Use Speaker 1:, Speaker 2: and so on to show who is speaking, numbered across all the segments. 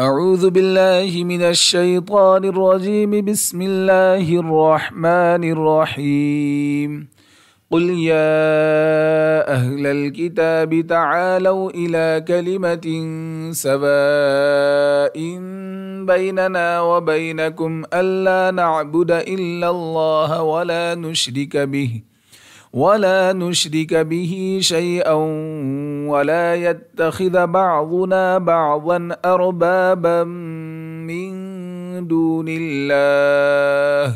Speaker 1: أعوذ بالله من الشيطان الرجيم بسم الله الرحمن الرحيم قل يا أهل الكتاب تعالوا إلى كلمة سواء بيننا وبينكم ألا نعبد إلا الله ولا نشرك به ولا نشرك به شيئا ولا يتخذ بعضنا بعضا اربابا من دون الله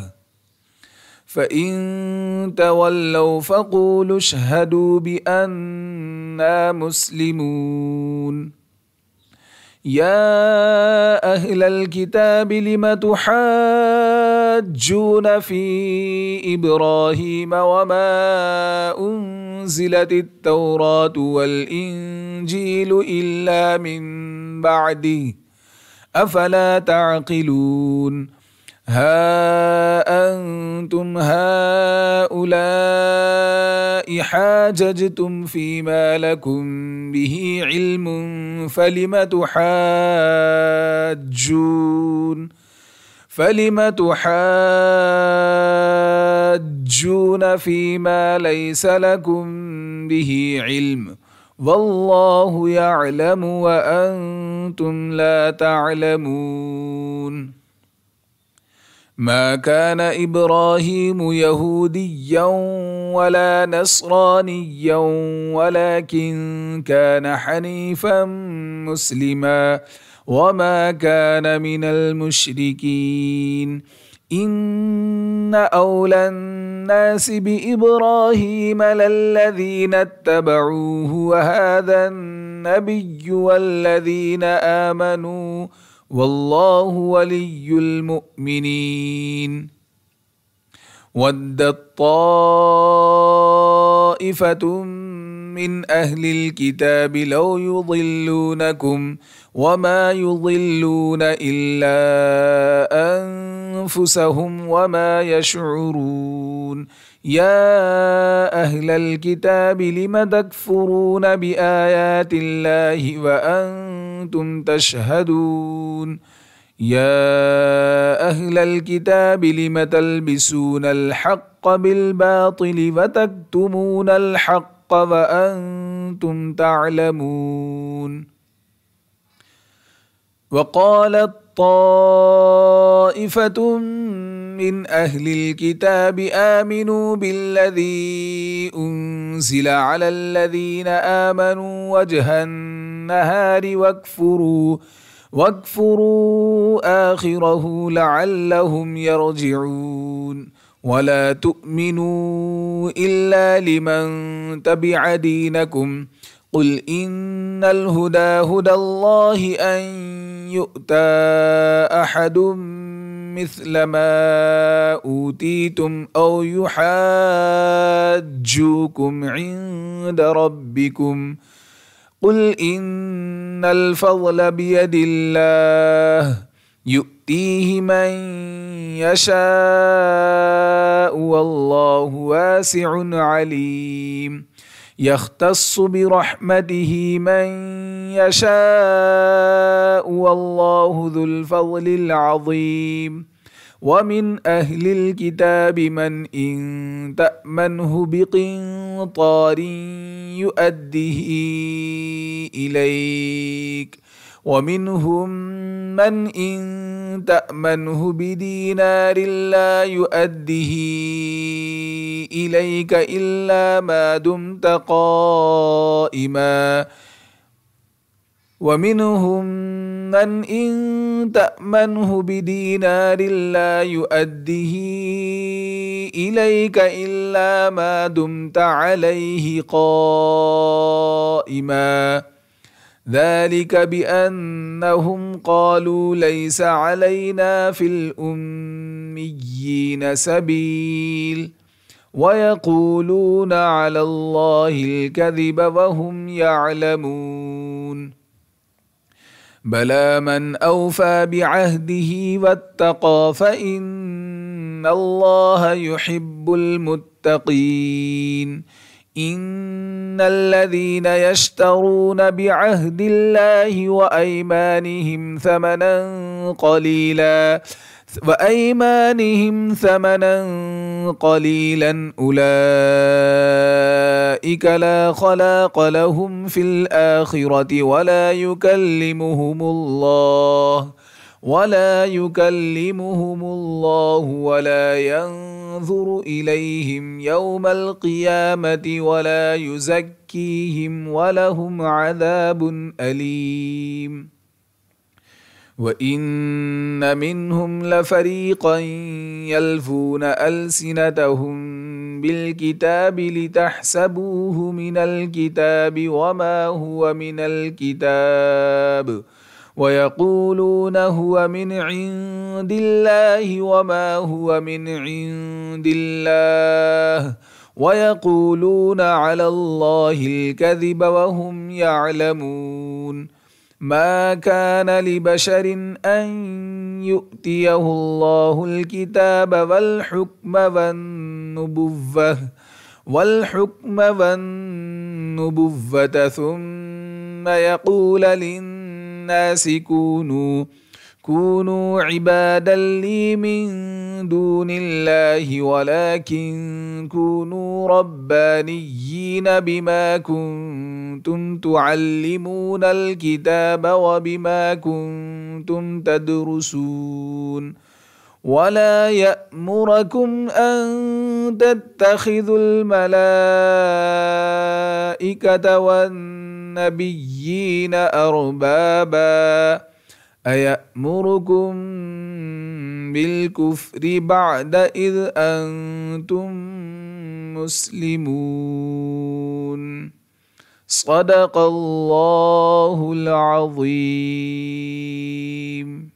Speaker 1: فان تولوا فقولوا اشهدوا بانا مسلمون يا أهل الكتاب لم تحاجون في إبراهيم وما أنزل أنزلت التوراة والإنجيل إلا من بعده أفلا تعقلون ها أنتم هؤلاء حاججتم فيما لكم به علم فلم تحاجون فلم تحاجون تحاجون فيما ليس لكم به علم والله يعلم وانتم لا تعلمون ما كان ابراهيم يهوديا ولا نصرانيا ولكن كان حنيفا مسلما وما كان من المشركين ان اولى الناس بابراهيم للذين اتبعوه وهذا النبي والذين امنوا والله ولي المؤمنين ود الطائفه من اهل الكتاب لو يضلونكم وما يضلون الا ان أنفسهم وما يشعرون يا أهل الكتاب لم تكفرون بآيات الله وأنتم تشهدون يا أهل الكتاب لم تلبسون الحق بالباطل وتكتمون الحق وأنتم تعلمون وقالت طائفة من أهل الكتاب آمنوا بالذي أنزل على الذين آمنوا وجه النهار واكفروا واكفروا آخره لعلهم يرجعون ولا تؤمنوا إلا لمن تبع دينكم ۖ قل ان الهدى هدى الله ان يؤتى احد مثل ما اوتيتم او يحاجوكم عند ربكم قل ان الفضل بيد الله يؤتيه من يشاء والله واسع عليم يختص برحمته من يشاء والله ذو الفضل العظيم ومن أهل الكتاب من إن تأمنه بقنطار يؤده إليك ومنهم من إن تأمنه بدينار لا يؤده إليك إلا ما دمت قائما ومنهم من إن تأمنه بدينار لا يؤده إليك إلا ما دمت عليه قائماً ذلك بانهم قالوا ليس علينا في الاميين سبيل ويقولون على الله الكذب وهم يعلمون بلى من اوفى بعهده واتقى فان الله يحب المتقين ان الذين يشترون بعهد الله وايمانهم ثمنا قليلا وايمانهم ثمنا قليلا اولئك لا خلاق لهم في الاخره ولا يكلمهم الله ولا يكلمهم الله ولا ينظر اليهم يوم القيامه ولا يزكيهم ولهم عذاب اليم وان منهم لفريقا يلفون السنتهم بالكتاب لتحسبوه من الكتاب وما هو من الكتاب ويقولون هو من عند الله وما هو من عند الله ويقولون على الله الكذب وهم يعلمون ما كان لبشر ان يؤتيه الله الكتاب والحكم والنبوه والحكم والنبوه ثم يقول للناس الناس كونوا كونوا عبادا لي من دون الله ولكن كونوا ربانيين بما كنتم تعلمون الكتاب وبما كنتم تدرسون ولا يامركم ان تتخذوا الملائكه والناس النبيين أربابا أيأمركم بالكفر بعد إذ أنتم مسلمون صدق الله العظيم